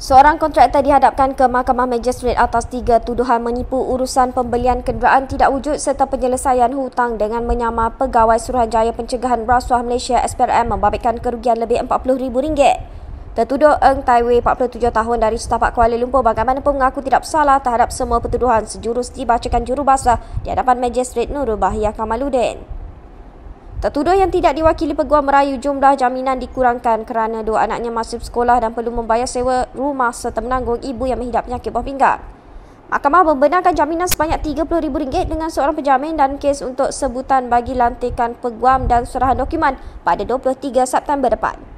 Seorang kontraktor dihadapkan ke Mahkamah Magistrate atas tiga tuduhan menipu urusan pembelian kenderaan tidak wujud serta penyelesaian hutang dengan menyamar pegawai Suruhanjaya Pencegahan Rasuah Malaysia SPRM membabitkan kerugian lebih RM40,000. Tertuduh Eng Tai Wei, 47 tahun dari setapak Kuala Lumpur bagaimanapun mengaku tidak bersalah terhadap semua pertuduhan sejurus dibacakan jurubahasa di hadapan Magistrate Nurul Bahia Kamaludin. Tertuduh yang tidak diwakili peguam merayu jumlah jaminan dikurangkan kerana dua anaknya masih sekolah dan perlu membayar sewa rumah serta menanggung ibu yang menghidap penyakit buah pinggang. Mahkamah membenarkan jaminan sebanyak rm ringgit dengan seorang penjamin dan kes untuk sebutan bagi lantikan peguam dan surahan dokumen pada 23 September depan.